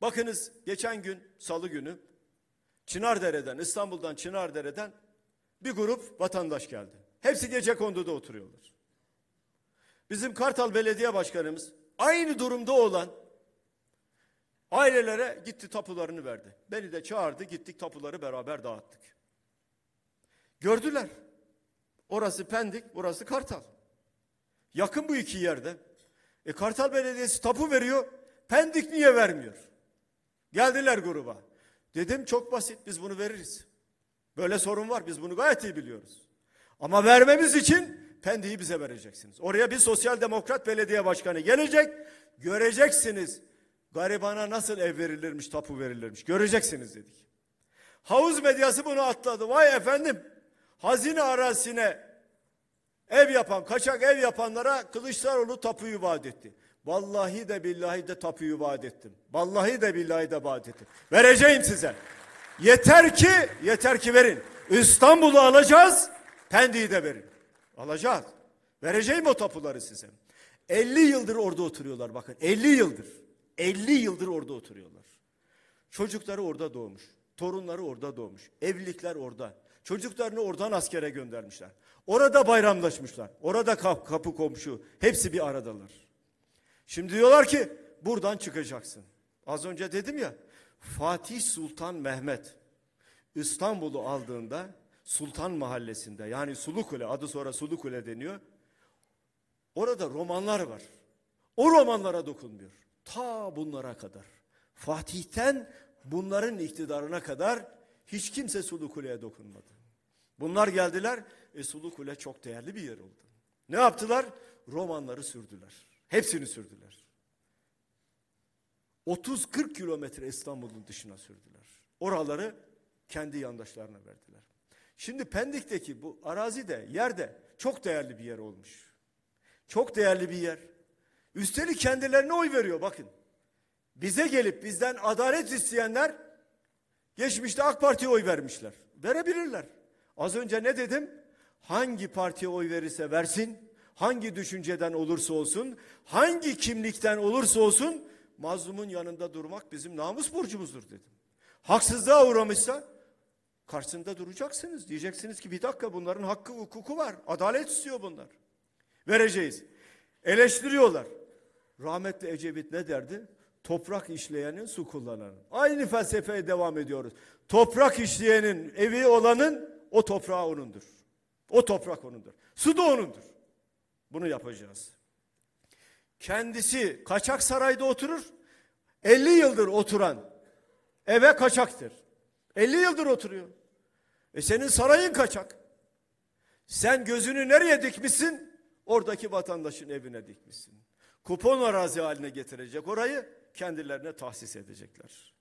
Bakınız geçen gün salı günü Çınardere'den İstanbul'dan Çınardere'den bir grup vatandaş geldi. Hepsi gece konduda oturuyorlar. Bizim Kartal Belediye Başkanımız aynı durumda olan ailelere gitti tapularını verdi. Beni de çağırdı gittik tapuları beraber dağıttık. Gördüler. Orası Pendik, burası Kartal. Yakın bu iki yerde. E Kartal Belediyesi tapu veriyor. Pendik niye vermiyor? Geldiler gruba. Dedim çok basit biz bunu veririz. Böyle sorun var biz bunu gayet iyi biliyoruz. Ama vermemiz için Pendik'i bize vereceksiniz. Oraya bir sosyal demokrat belediye başkanı gelecek. Göreceksiniz garibana nasıl ev verilirmiş, tapu verilirmiş. Göreceksiniz dedik. Havuz medyası bunu atladı. Vay efendim hazine arazisine ev yapan, kaçak ev yapanlara Kılıçdaroğlu tapuyu vaat etti. Vallahi de billahi de tapuyu vaat ettim. Vallahi de billahi de vaat ettim. Vereceğim size. Yeter ki, yeter ki verin. İstanbul'u alacağız, Pendik'i de verin. Alacağız. Vereceğim o tapuları size. 50 yıldır orada oturuyorlar bakın. 50 yıldır. 50 yıldır orada oturuyorlar. Çocukları orada doğmuş. Torunları orada doğmuş. Evlilikler orada. Çocuklarını oradan askere göndermişler. Orada bayramlaşmışlar. Orada kap, kapı komşu. Hepsi bir aradalar. Şimdi diyorlar ki buradan çıkacaksın. Az önce dedim ya Fatih Sultan Mehmet İstanbul'u aldığında Sultan Mahallesi'nde yani Sulukule adı sonra Sulukule deniyor. Orada romanlar var. O romanlara dokunmuyor. Ta bunlara kadar. Fatih'ten bunların iktidarına kadar hiç kimse Sulukule'ye dokunmadı. Bunlar geldiler. E Sulukule çok değerli bir yer oldu. Ne yaptılar? Romanları sürdüler. Hepsini sürdüler. 30-40 kilometre İstanbul'un dışına sürdüler. Oraları kendi yandaşlarına verdiler. Şimdi Pendik'teki bu arazi de yerde çok değerli bir yer olmuş. Çok değerli bir yer. Üstelik kendilerine oy veriyor bakın. Bize gelip bizden adalet isteyenler geçmişte AK Parti'ye oy vermişler. Verebilirler. Az önce ne dedim? Hangi partiye oy verirse versin hangi düşünceden olursa olsun, hangi kimlikten olursa olsun mazlumun yanında durmak bizim namus borcumuzdur dedim. Haksızlığa uğramışsa karşısında duracaksınız. Diyeceksiniz ki bir dakika bunların hakkı hukuku var. Adalet istiyor bunlar. Vereceğiz. Eleştiriyorlar. Rahmetli Ecevit ne derdi? Toprak işleyenin su kullananın. Aynı felsefeye devam ediyoruz. Toprak işleyenin evi olanın o toprağı onundur. O toprak onundur. Su da onundur. Bunu yapacağız. Kendisi kaçak sarayda oturur. 50 yıldır oturan eve kaçaktır. 50 yıldır oturuyor. E senin sarayın kaçak. Sen gözünü nereye dikmişsin? Oradaki vatandaşın evine dikmişsin. Kupon arazi haline getirecek orayı kendilerine tahsis edecekler.